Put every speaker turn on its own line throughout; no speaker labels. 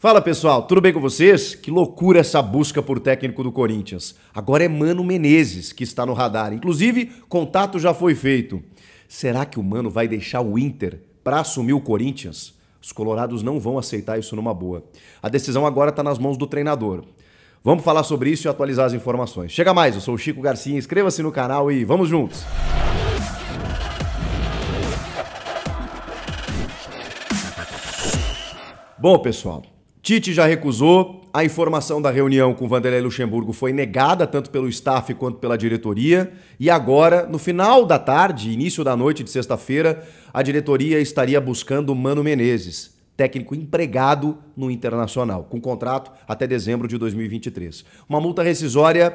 Fala pessoal, tudo bem com vocês? Que loucura essa busca por técnico do Corinthians. Agora é Mano Menezes que está no radar. Inclusive, contato já foi feito. Será que o Mano vai deixar o Inter para assumir o Corinthians? Os colorados não vão aceitar isso numa boa. A decisão agora está nas mãos do treinador. Vamos falar sobre isso e atualizar as informações. Chega mais, eu sou o Chico Garcia, inscreva-se no canal e vamos juntos! Bom, pessoal, Tite já recusou, a informação da reunião com Vanderlei Luxemburgo foi negada tanto pelo staff quanto pela diretoria, e agora, no final da tarde, início da noite de sexta-feira, a diretoria estaria buscando Mano Menezes, técnico empregado no Internacional, com contrato até dezembro de 2023. Uma multa rescisória,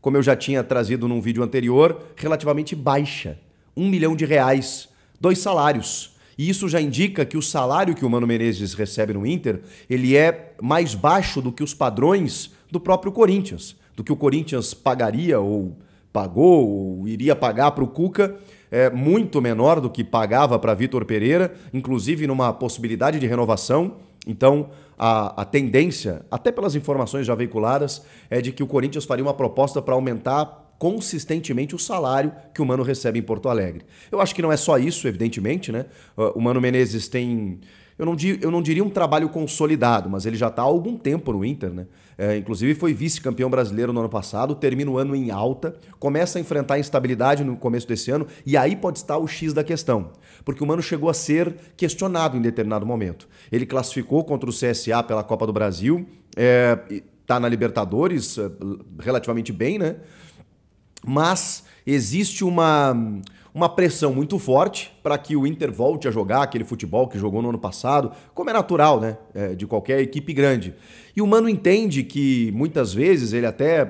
como eu já tinha trazido num vídeo anterior, relativamente baixa, um milhão de reais, dois salários e isso já indica que o salário que o Mano Menezes recebe no Inter, ele é mais baixo do que os padrões do próprio Corinthians, do que o Corinthians pagaria ou pagou ou iria pagar para o Cuca é muito menor do que pagava para Vitor Pereira, inclusive numa possibilidade de renovação. Então, a, a, tendência, até pelas informações já veiculadas, é de que o Corinthians faria uma proposta para aumentar consistentemente o salário que o Mano recebe em Porto Alegre. Eu acho que não é só isso, evidentemente, né? O Mano Menezes tem. Eu não, diria, eu não diria um trabalho consolidado, mas ele já está há algum tempo no Inter, né? É, inclusive foi vice-campeão brasileiro no ano passado, termina o ano em alta, começa a enfrentar a instabilidade no começo desse ano, e aí pode estar o X da questão. Porque o Mano chegou a ser questionado em determinado momento. Ele classificou contra o CSA pela Copa do Brasil, está é, tá na Libertadores é, relativamente bem, né? mas existe uma uma pressão muito forte para que o Inter volte a jogar aquele futebol que jogou no ano passado, como é natural, né? É, de qualquer equipe grande. E o Mano entende que muitas vezes ele até é,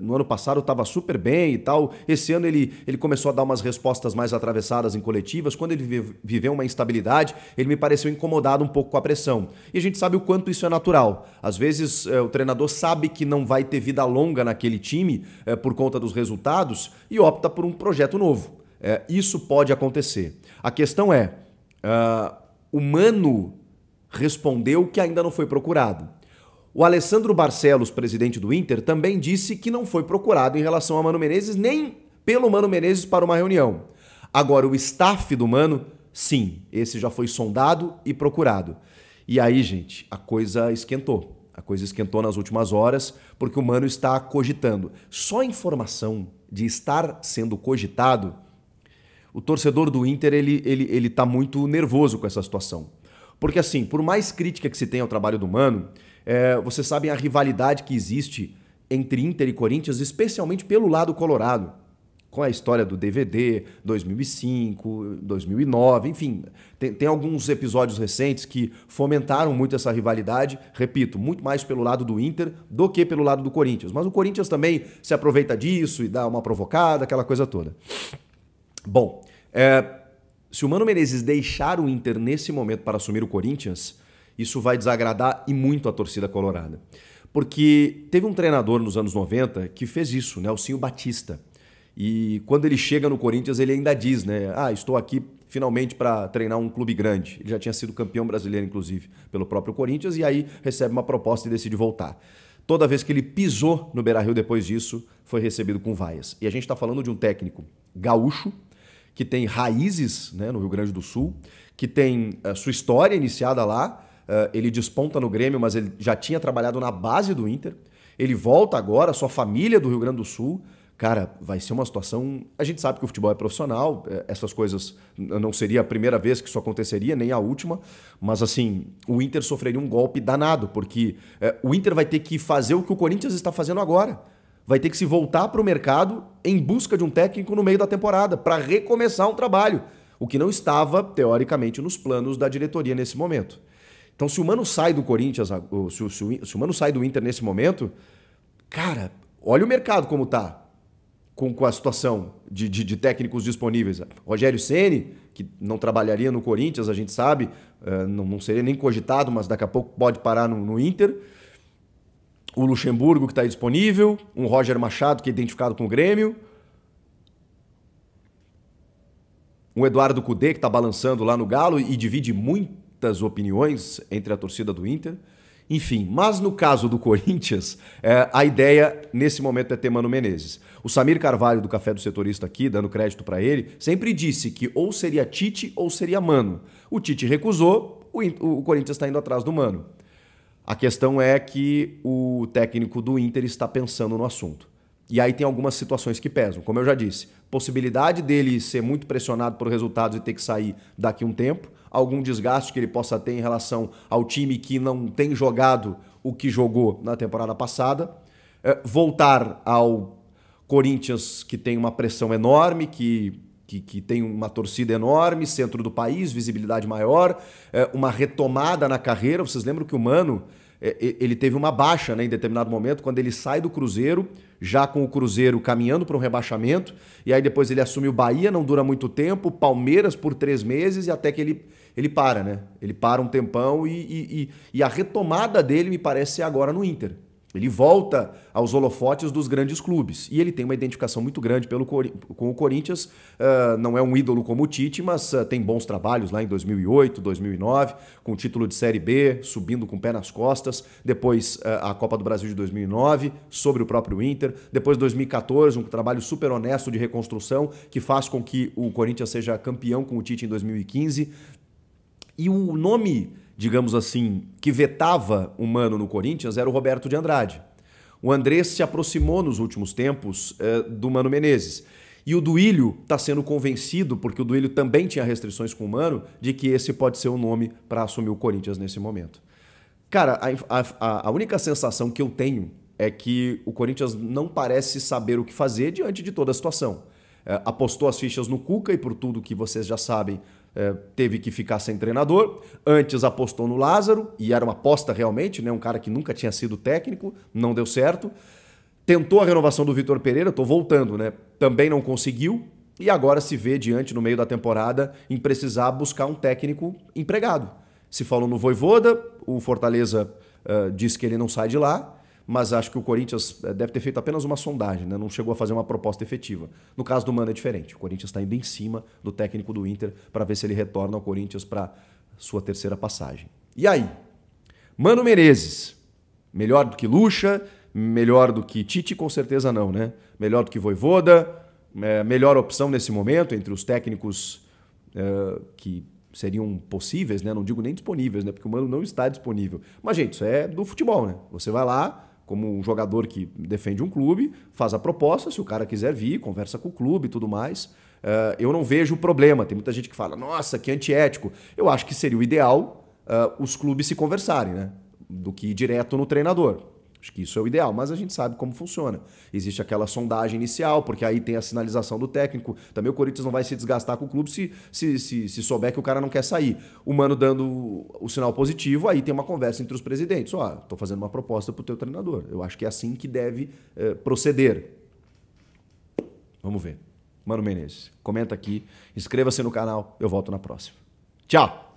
no ano passado estava super bem e tal. Esse ano ele, ele começou a dar umas respostas mais atravessadas em coletivas. Quando ele viveu uma instabilidade, ele me pareceu incomodado um pouco com a pressão. E a gente sabe o quanto isso é natural. Às vezes é, o treinador sabe que não vai ter vida longa naquele time é, por conta dos resultados e opta por um projeto novo. É, isso pode acontecer. A questão é: uh, ah, o Mano respondeu que ainda não foi procurado. O Alessandro Barcelos, presidente do Inter, também disse que não foi procurado em relação a Mano Menezes, nem pelo Mano Menezes para uma reunião. Agora, o staff do Mano, sim, esse já foi sondado e procurado. E aí, gente, a coisa esquentou. A coisa esquentou nas últimas horas, porque o Mano está cogitando. Só a informação de estar sendo cogitado o torcedor do Inter ele, ele, ele tá muito nervoso com essa situação. Porque assim, por mais crítica que se tenha ao trabalho do Mano, é, vocês sabem a rivalidade que existe entre Inter e Corinthians, especialmente pelo lado colorado. Com a história do DVD, 2005, 2009, enfim, tem, tem alguns episódios recentes que fomentaram muito essa rivalidade, repito, muito mais pelo lado do Inter do que pelo lado do Corinthians. Mas o Corinthians também se aproveita disso e dá uma provocada, aquela coisa toda. Bom, é, se o Mano Menezes deixar o Inter nesse momento para assumir o Corinthians, isso vai desagradar e muito a torcida colorada. Porque teve um treinador nos anos 90 que fez isso, né? O Batista. E quando ele chega no Corinthians, ele ainda diz, né? Ah, estou aqui finalmente para treinar um clube grande. Ele já tinha sido campeão brasileiro, inclusive, pelo próprio Corinthians, e aí recebe uma proposta e decide voltar. Toda vez que ele pisou no Beira-Rio depois disso, foi recebido com vaias. E a gente está falando de um técnico gaúcho, que tem raízes né, no Rio Grande do Sul, que tem eh, sua história iniciada lá. Uh, ele desponta no Grêmio, mas ele já tinha trabalhado na base do Inter. Ele volta agora, sua família é do Rio Grande do Sul. Cara, vai ser uma situação. A gente sabe que o futebol é profissional, eh, essas coisas não seria a primeira vez que isso aconteceria, nem a última, mas assim, o Inter sofreria um golpe danado, porque é, o Inter vai ter que fazer o que o Corinthians está fazendo agora vai ter que se voltar para o mercado em busca de um técnico no meio da temporada para recomeçar um trabalho, o que não estava, teoricamente, nos planos da diretoria nesse momento. Então, se o Mano sai do Corinthians, se o, se se o Mano sai do Inter nesse momento, cara, olha o mercado como tá. Com, com a situação de, de, de técnicos disponíveis. Rogério Ceni, que não trabalharia no Corinthians, a gente sabe, eh, não, seria nem cogitado, mas daqui a pouco pode parar no, no Inter o Luxemburgo, que está disponível, um Roger Machado, que é identificado com o Grêmio, um Eduardo Cudê, que está balançando lá no Galo e divide muitas opiniões entre a torcida do Inter. Enfim, mas no caso do Corinthians, é, a ideia nesse momento é ter Mano Menezes. O Samir Carvalho, do Café do Setorista aqui, dando crédito para ele, sempre disse que ou seria Tite ou seria Mano. O Tite recusou, o, o Corinthians está indo atrás do Mano. A questão é que o técnico do Inter está pensando no assunto. E aí tem algumas situações que pesam. Como eu já disse, possibilidade dele ser muito pressionado por resultados e ter que sair daqui um tempo, algum desgaste que ele possa ter em relação ao time que não tem jogado o que jogou na temporada passada, é, voltar ao Corinthians que tem uma pressão enorme, que que, que, tem uma torcida enorme, centro do país, visibilidade maior, é, uma retomada na carreira. Vocês lembram que o Mano é, ele teve uma baixa né, em determinado momento, quando ele sai do Cruzeiro, já com o Cruzeiro caminhando para um rebaixamento, e aí depois ele assume o Bahia, não dura muito tempo, Palmeiras por três meses, e até que ele, ele para, né? Ele para um tempão e, e, e, e a retomada dele me parece ser é agora no Inter. Ele volta aos holofotes dos grandes clubes. E ele tem uma identificação muito grande pelo, com o Corinthians. Uh, não é um ídolo como o Tite, mas uh, tem bons trabalhos lá em 2008, 2009, com o título de Série B, subindo com o pé nas costas. Depois uh, a Copa do Brasil de 2009, sobre o próprio Inter. Depois 2014, um trabalho super honesto de reconstrução, que faz com que o Corinthians seja campeão com o Tite em 2015. E o nome digamos assim, que vetava o Mano no Corinthians era o Roberto de Andrade. O Andrés se aproximou nos últimos tempos eh, do Mano Menezes. E o Duílio está sendo convencido, porque o Duílio também tinha restrições com o Mano, de que esse pode ser o nome para assumir o Corinthians nesse momento. Cara, a, a, a única sensação que eu tenho é que o Corinthians não parece saber o que fazer diante de toda a situação. É, apostou as fichas no Cuca e, por tudo que vocês já sabem, é, teve que ficar sem treinador. Antes apostou no Lázaro, e era uma aposta realmente, né? um cara que nunca tinha sido técnico, não deu certo. Tentou a renovação do Vitor Pereira, estou voltando, né? Também não conseguiu. E agora se vê diante, no meio da temporada, em precisar buscar um técnico empregado. Se falou no Voivoda, o Fortaleza uh, diz que ele não sai de lá mas acho que o Corinthians eh, deve ter feito apenas uma sondagem, né? não chegou a fazer uma proposta efetiva. No caso do Mano é diferente. O Corinthians está indo em cima do técnico do Inter para ver se ele retorna ao Corinthians para sua terceira passagem. E aí? Mano Menezes, melhor do que Lucha, melhor do que Tite, com certeza não, né? Melhor do que Voivoda, é, melhor opção nesse momento entre os técnicos é, que seriam possíveis, né? Não digo nem disponíveis, né? Porque o Mano não está disponível. Mas, gente, isso é do futebol, né? Você vai lá, como um jogador que defende um clube, faz a proposta, se o cara quiser vir, conversa com o clube e tudo mais. Uh, eu não vejo problema. Tem muita gente que fala, nossa, que antiético. Eu acho que seria o ideal uh, os clubes se conversarem, né? Do que ir direto no treinador. Acho que isso é o ideal, mas a gente sabe como funciona. Existe aquela sondagem inicial, porque aí tem a sinalização do técnico. Também o Corinthians não vai se desgastar com o clube se, se, se, se souber que o cara não quer sair. O mano dando o sinal positivo, aí tem uma conversa entre os presidentes. Ó, oh, tô fazendo uma proposta pro teu treinador. Eu acho que é assim que deve eh, proceder. Vamos ver. Mano Menezes, comenta aqui, inscreva-se no canal, eu volto na próxima. Tchau!